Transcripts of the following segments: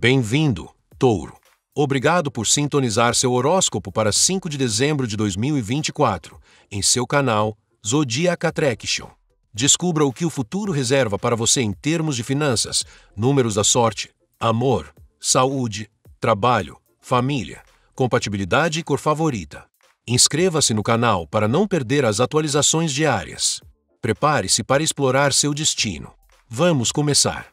Bem-vindo, Touro. Obrigado por sintonizar seu horóscopo para 5 de dezembro de 2024 em seu canal Zodiac Attraction. Descubra o que o futuro reserva para você em termos de finanças, números da sorte, amor, saúde, trabalho, família, compatibilidade e cor favorita. Inscreva-se no canal para não perder as atualizações diárias. Prepare-se para explorar seu destino. Vamos começar.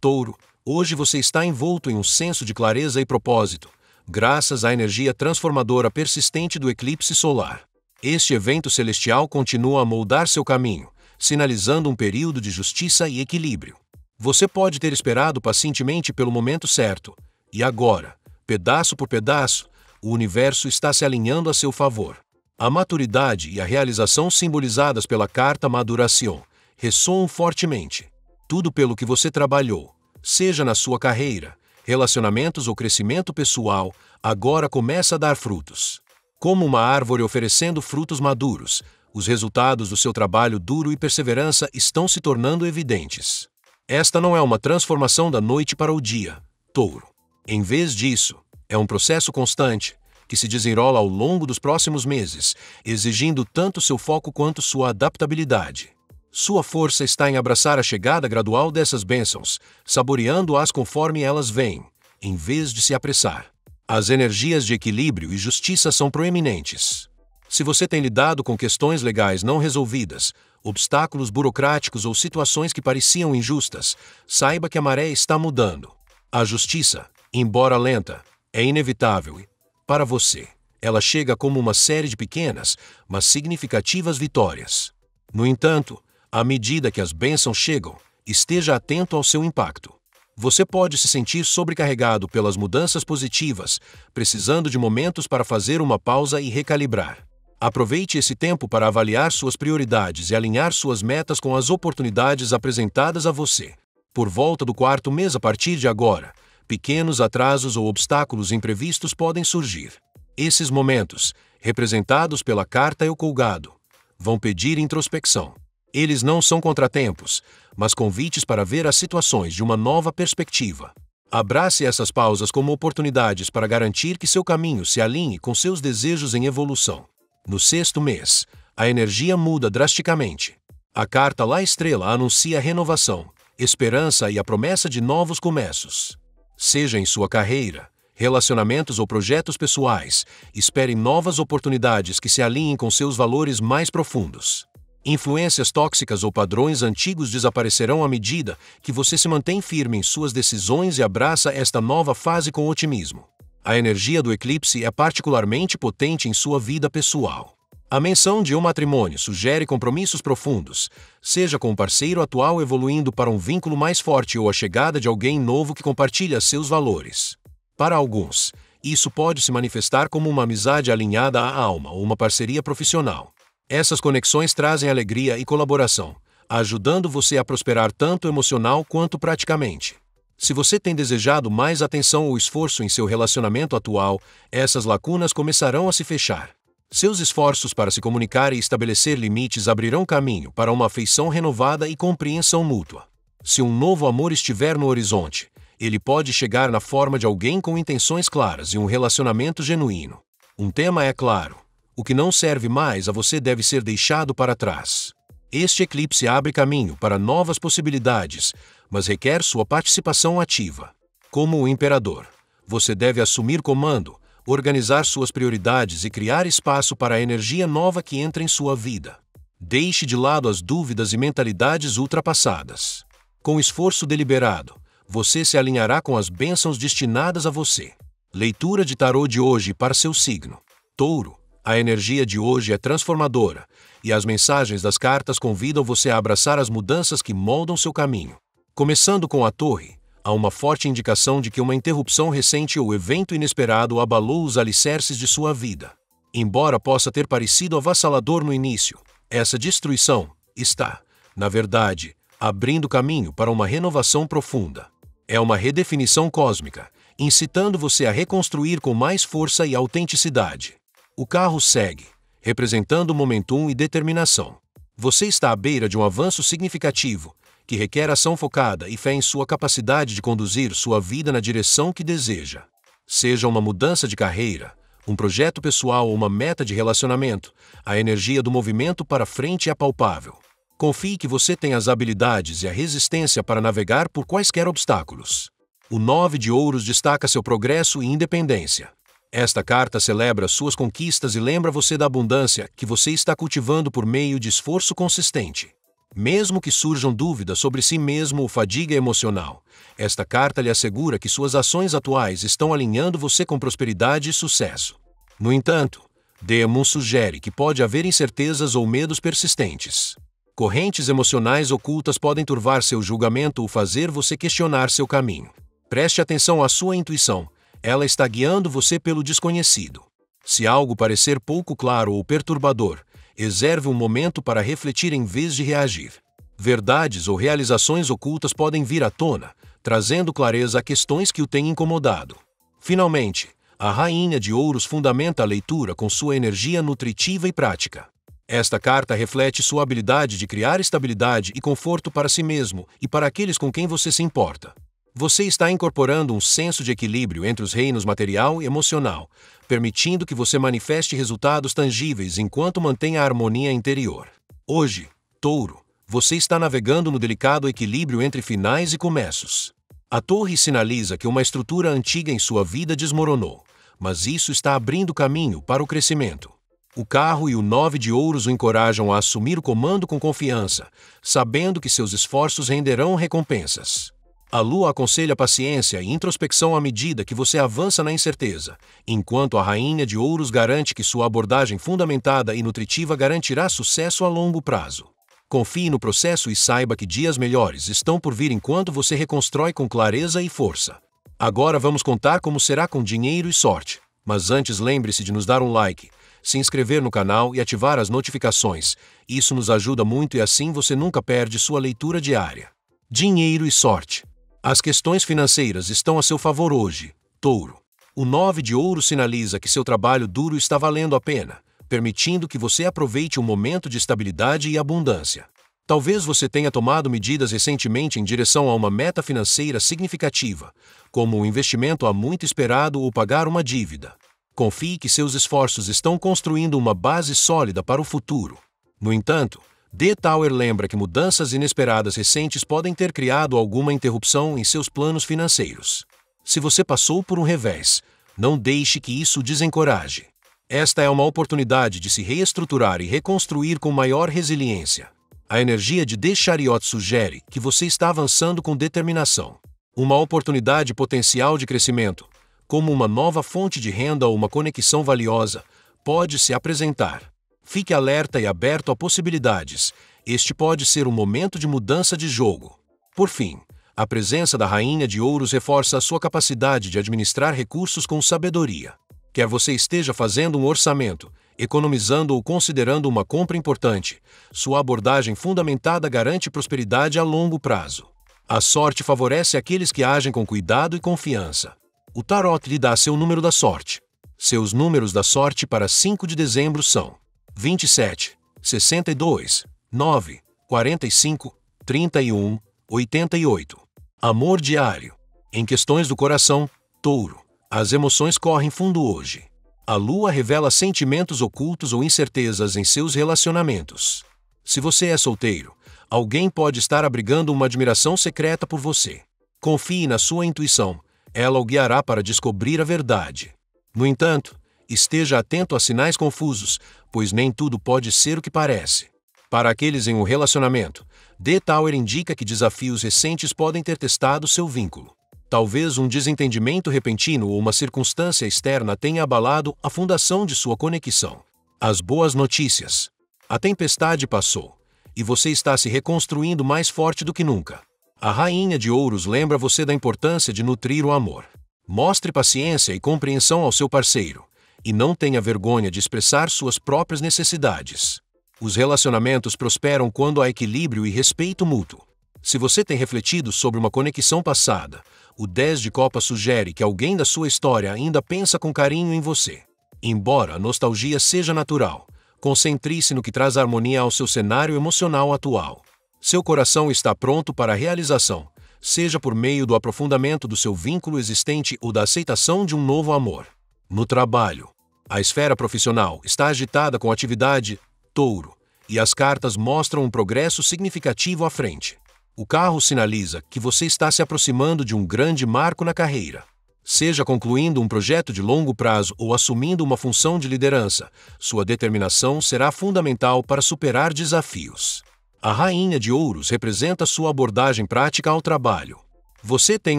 Touro, Hoje você está envolto em um senso de clareza e propósito, graças à energia transformadora persistente do eclipse solar. Este evento celestial continua a moldar seu caminho, sinalizando um período de justiça e equilíbrio. Você pode ter esperado pacientemente pelo momento certo, e agora, pedaço por pedaço, o universo está se alinhando a seu favor. A maturidade e a realização simbolizadas pela carta Maduração ressoam fortemente. Tudo pelo que você trabalhou, seja na sua carreira, relacionamentos ou crescimento pessoal, agora começa a dar frutos. Como uma árvore oferecendo frutos maduros, os resultados do seu trabalho duro e perseverança estão se tornando evidentes. Esta não é uma transformação da noite para o dia, touro. Em vez disso, é um processo constante, que se desenrola ao longo dos próximos meses, exigindo tanto seu foco quanto sua adaptabilidade. Sua força está em abraçar a chegada gradual dessas bênçãos, saboreando-as conforme elas vêm, em vez de se apressar. As energias de equilíbrio e justiça são proeminentes. Se você tem lidado com questões legais não resolvidas, obstáculos burocráticos ou situações que pareciam injustas, saiba que a maré está mudando. A justiça, embora lenta, é inevitável e, para você, ela chega como uma série de pequenas, mas significativas vitórias. No entanto, à medida que as bênçãos chegam, esteja atento ao seu impacto. Você pode se sentir sobrecarregado pelas mudanças positivas, precisando de momentos para fazer uma pausa e recalibrar. Aproveite esse tempo para avaliar suas prioridades e alinhar suas metas com as oportunidades apresentadas a você. Por volta do quarto mês a partir de agora, pequenos atrasos ou obstáculos imprevistos podem surgir. Esses momentos, representados pela carta e o Colgado, vão pedir introspecção. Eles não são contratempos, mas convites para ver as situações de uma nova perspectiva. Abrace essas pausas como oportunidades para garantir que seu caminho se alinhe com seus desejos em evolução. No sexto mês, a energia muda drasticamente. A carta lá Estrela anuncia renovação, esperança e a promessa de novos começos. Seja em sua carreira, relacionamentos ou projetos pessoais, espere novas oportunidades que se alinhem com seus valores mais profundos. Influências tóxicas ou padrões antigos desaparecerão à medida que você se mantém firme em suas decisões e abraça esta nova fase com otimismo. A energia do eclipse é particularmente potente em sua vida pessoal. A menção de um matrimônio sugere compromissos profundos, seja com o parceiro atual evoluindo para um vínculo mais forte ou a chegada de alguém novo que compartilha seus valores. Para alguns, isso pode se manifestar como uma amizade alinhada à alma ou uma parceria profissional. Essas conexões trazem alegria e colaboração, ajudando você a prosperar tanto emocional quanto praticamente. Se você tem desejado mais atenção ou esforço em seu relacionamento atual, essas lacunas começarão a se fechar. Seus esforços para se comunicar e estabelecer limites abrirão caminho para uma afeição renovada e compreensão mútua. Se um novo amor estiver no horizonte, ele pode chegar na forma de alguém com intenções claras e um relacionamento genuíno. Um tema é claro, o que não serve mais a você deve ser deixado para trás. Este eclipse abre caminho para novas possibilidades, mas requer sua participação ativa. Como o imperador, você deve assumir comando, organizar suas prioridades e criar espaço para a energia nova que entra em sua vida. Deixe de lado as dúvidas e mentalidades ultrapassadas. Com esforço deliberado, você se alinhará com as bênçãos destinadas a você. Leitura de tarô de hoje para seu signo. Touro. A energia de hoje é transformadora, e as mensagens das cartas convidam você a abraçar as mudanças que moldam seu caminho. Começando com a Torre, há uma forte indicação de que uma interrupção recente ou evento inesperado abalou os alicerces de sua vida. Embora possa ter parecido avassalador no início, essa destruição está, na verdade, abrindo caminho para uma renovação profunda. É uma redefinição cósmica, incitando você a reconstruir com mais força e autenticidade. O carro segue, representando momentum e determinação. Você está à beira de um avanço significativo, que requer ação focada e fé em sua capacidade de conduzir sua vida na direção que deseja. Seja uma mudança de carreira, um projeto pessoal ou uma meta de relacionamento, a energia do movimento para frente é palpável. Confie que você tem as habilidades e a resistência para navegar por quaisquer obstáculos. O nove de ouros destaca seu progresso e independência. Esta carta celebra suas conquistas e lembra você da abundância que você está cultivando por meio de esforço consistente. Mesmo que surjam dúvidas sobre si mesmo ou fadiga emocional, esta carta lhe assegura que suas ações atuais estão alinhando você com prosperidade e sucesso. No entanto, Demon sugere que pode haver incertezas ou medos persistentes. Correntes emocionais ocultas podem turvar seu julgamento ou fazer você questionar seu caminho. Preste atenção à sua intuição ela está guiando você pelo desconhecido. Se algo parecer pouco claro ou perturbador, reserve um momento para refletir em vez de reagir. Verdades ou realizações ocultas podem vir à tona, trazendo clareza a questões que o têm incomodado. Finalmente, a Rainha de Ouros fundamenta a leitura com sua energia nutritiva e prática. Esta carta reflete sua habilidade de criar estabilidade e conforto para si mesmo e para aqueles com quem você se importa. Você está incorporando um senso de equilíbrio entre os reinos material e emocional, permitindo que você manifeste resultados tangíveis enquanto mantém a harmonia interior. Hoje, Touro, você está navegando no delicado equilíbrio entre finais e começos. A torre sinaliza que uma estrutura antiga em sua vida desmoronou, mas isso está abrindo caminho para o crescimento. O carro e o nove de ouros o encorajam a assumir o comando com confiança, sabendo que seus esforços renderão recompensas. A lua aconselha paciência e introspecção à medida que você avança na incerteza, enquanto a rainha de ouros garante que sua abordagem fundamentada e nutritiva garantirá sucesso a longo prazo. Confie no processo e saiba que dias melhores estão por vir enquanto você reconstrói com clareza e força. Agora vamos contar como será com dinheiro e sorte. Mas antes lembre-se de nos dar um like, se inscrever no canal e ativar as notificações. Isso nos ajuda muito e assim você nunca perde sua leitura diária. Dinheiro e sorte. As questões financeiras estão a seu favor hoje, touro. O nove de ouro sinaliza que seu trabalho duro está valendo a pena, permitindo que você aproveite um momento de estabilidade e abundância. Talvez você tenha tomado medidas recentemente em direção a uma meta financeira significativa, como um investimento há muito esperado ou pagar uma dívida. Confie que seus esforços estão construindo uma base sólida para o futuro. No entanto, D. Tower lembra que mudanças inesperadas recentes podem ter criado alguma interrupção em seus planos financeiros. Se você passou por um revés, não deixe que isso desencoraje. Esta é uma oportunidade de se reestruturar e reconstruir com maior resiliência. A energia de Dechariot sugere que você está avançando com determinação. Uma oportunidade potencial de crescimento, como uma nova fonte de renda ou uma conexão valiosa, pode se apresentar. Fique alerta e aberto a possibilidades. Este pode ser um momento de mudança de jogo. Por fim, a presença da Rainha de Ouros reforça a sua capacidade de administrar recursos com sabedoria. Quer você esteja fazendo um orçamento, economizando ou considerando uma compra importante, sua abordagem fundamentada garante prosperidade a longo prazo. A sorte favorece aqueles que agem com cuidado e confiança. O tarot lhe dá seu número da sorte. Seus números da sorte para 5 de dezembro são 27, 62, 9, 45, 31, 88. Amor diário. Em questões do coração, touro. As emoções correm fundo hoje. A lua revela sentimentos ocultos ou incertezas em seus relacionamentos. Se você é solteiro, alguém pode estar abrigando uma admiração secreta por você. Confie na sua intuição, ela o guiará para descobrir a verdade. No entanto, esteja atento a sinais confusos, pois nem tudo pode ser o que parece. Para aqueles em um relacionamento, D. Tower indica que desafios recentes podem ter testado seu vínculo. Talvez um desentendimento repentino ou uma circunstância externa tenha abalado a fundação de sua conexão. As boas notícias. A tempestade passou, e você está se reconstruindo mais forte do que nunca. A Rainha de Ouros lembra você da importância de nutrir o amor. Mostre paciência e compreensão ao seu parceiro e não tenha vergonha de expressar suas próprias necessidades. Os relacionamentos prosperam quando há equilíbrio e respeito mútuo. Se você tem refletido sobre uma conexão passada, o 10 de Copa sugere que alguém da sua história ainda pensa com carinho em você. Embora a nostalgia seja natural, concentre-se no que traz harmonia ao seu cenário emocional atual. Seu coração está pronto para a realização, seja por meio do aprofundamento do seu vínculo existente ou da aceitação de um novo amor. No trabalho, a esfera profissional está agitada com atividade touro e as cartas mostram um progresso significativo à frente. O carro sinaliza que você está se aproximando de um grande marco na carreira. Seja concluindo um projeto de longo prazo ou assumindo uma função de liderança, sua determinação será fundamental para superar desafios. A Rainha de Ouros representa sua abordagem prática ao trabalho. Você tem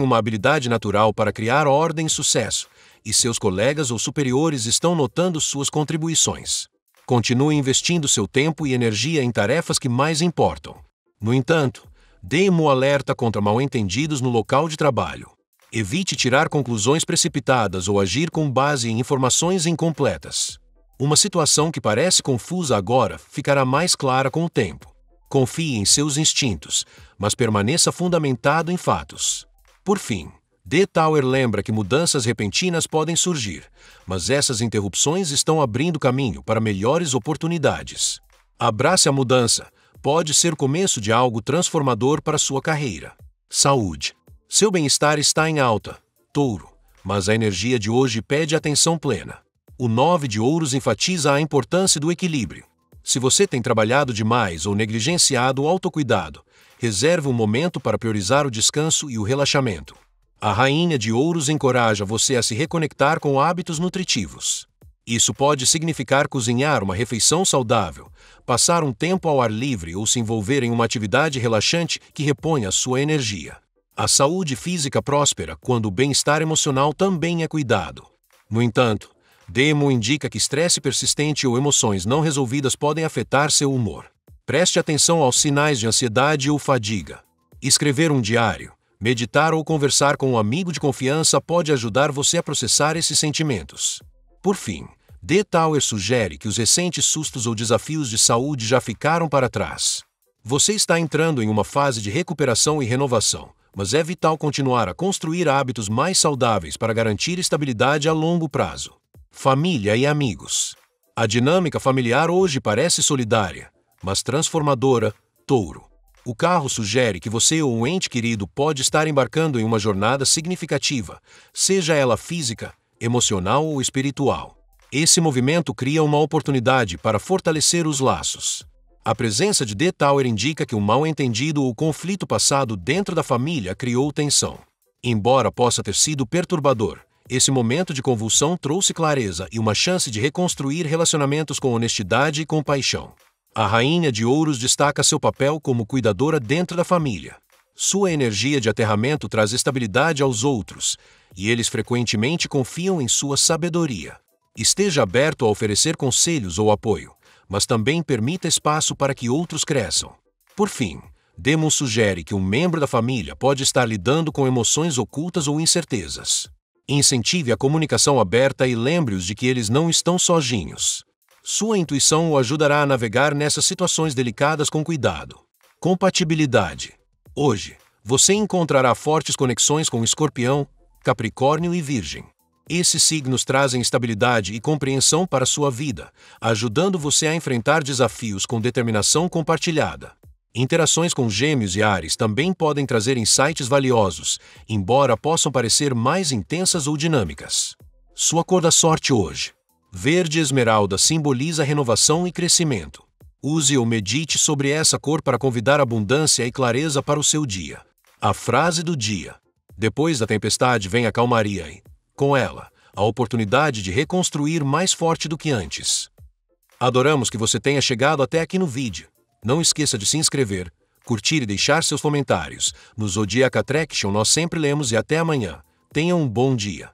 uma habilidade natural para criar ordem e sucesso, e seus colegas ou superiores estão notando suas contribuições. Continue investindo seu tempo e energia em tarefas que mais importam. No entanto, dê um alerta contra mal-entendidos no local de trabalho. Evite tirar conclusões precipitadas ou agir com base em informações incompletas. Uma situação que parece confusa agora ficará mais clara com o tempo. Confie em seus instintos, mas permaneça fundamentado em fatos. Por fim, D. Tower lembra que mudanças repentinas podem surgir, mas essas interrupções estão abrindo caminho para melhores oportunidades. Abrace a mudança, pode ser o começo de algo transformador para sua carreira. Saúde. Seu bem-estar está em alta, touro, mas a energia de hoje pede atenção plena. O nove de ouros enfatiza a importância do equilíbrio. Se você tem trabalhado demais ou negligenciado o autocuidado, reserve um momento para priorizar o descanso e o relaxamento. A rainha de ouros encoraja você a se reconectar com hábitos nutritivos. Isso pode significar cozinhar uma refeição saudável, passar um tempo ao ar livre ou se envolver em uma atividade relaxante que a sua energia. A saúde física próspera quando o bem-estar emocional também é cuidado. No entanto, Demo indica que estresse persistente ou emoções não resolvidas podem afetar seu humor. Preste atenção aos sinais de ansiedade ou fadiga. Escrever um diário, Meditar ou conversar com um amigo de confiança pode ajudar você a processar esses sentimentos. Por fim, D. Tower sugere que os recentes sustos ou desafios de saúde já ficaram para trás. Você está entrando em uma fase de recuperação e renovação, mas é vital continuar a construir hábitos mais saudáveis para garantir estabilidade a longo prazo. Família e amigos. A dinâmica familiar hoje parece solidária, mas transformadora, touro o carro sugere que você ou um ente querido pode estar embarcando em uma jornada significativa, seja ela física, emocional ou espiritual. Esse movimento cria uma oportunidade para fortalecer os laços. A presença de D. Tower indica que o mal-entendido ou conflito passado dentro da família criou tensão. Embora possa ter sido perturbador, esse momento de convulsão trouxe clareza e uma chance de reconstruir relacionamentos com honestidade e compaixão. A Rainha de Ouros destaca seu papel como cuidadora dentro da família. Sua energia de aterramento traz estabilidade aos outros, e eles frequentemente confiam em sua sabedoria. Esteja aberto a oferecer conselhos ou apoio, mas também permita espaço para que outros cresçam. Por fim, Demon sugere que um membro da família pode estar lidando com emoções ocultas ou incertezas. Incentive a comunicação aberta e lembre-os de que eles não estão sozinhos. Sua intuição o ajudará a navegar nessas situações delicadas com cuidado. Compatibilidade. Hoje, você encontrará fortes conexões com Escorpião, Capricórnio e Virgem. Esses signos trazem estabilidade e compreensão para sua vida, ajudando você a enfrentar desafios com determinação compartilhada. Interações com Gêmeos e Ares também podem trazer insights valiosos, embora possam parecer mais intensas ou dinâmicas. Sua cor da sorte hoje: Verde esmeralda simboliza renovação e crescimento. Use ou medite sobre essa cor para convidar abundância e clareza para o seu dia. A frase do dia: Depois da tempestade vem a calmaria e, com ela, a oportunidade de reconstruir mais forte do que antes. Adoramos que você tenha chegado até aqui no vídeo. Não esqueça de se inscrever, curtir e deixar seus comentários. No Zodiac Attraction nós sempre lemos e até amanhã. Tenha um bom dia.